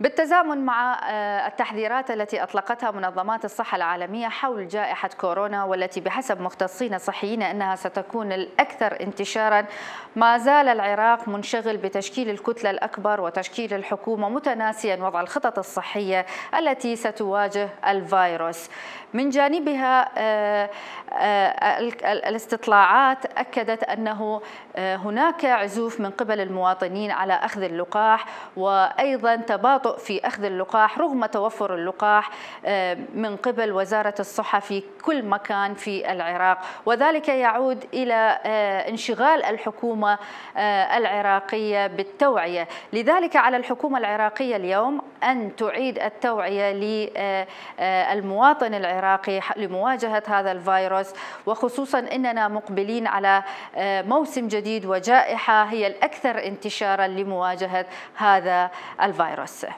بالتزامن مع آه، التحذيرات التي أطلقتها منظمات الصحة العالمية حول جائحة كورونا والتي بحسب مختصين صحيين أنها ستكون الأكثر انتشارا ما زال العراق منشغل بتشكيل الكتلة الأكبر وتشكيل الحكومة متناسيا وضع الخطط الصحية التي ستواجه الفيروس من جانبها آه، آه، الاستطلاعات أكدت أنه هناك عزوف من قبل المواطنين على أخذ اللقاح وأيضا تباطؤ التباطؤ في أخذ اللقاح رغم توفر اللقاح آه، من قبل وزارة الصحة في كل مكان في العراق وذلك يعود إلى آه، انشغال الحكومة آه، العراقية بالتوعية لذلك على الحكومة العراقية اليوم أن تعيد التوعية للمواطن العراقي لمواجهة هذا الفيروس وخصوصا أننا مقبلين على موسم جديد وجائحة هي الأكثر انتشارا لمواجهة هذا الفيروس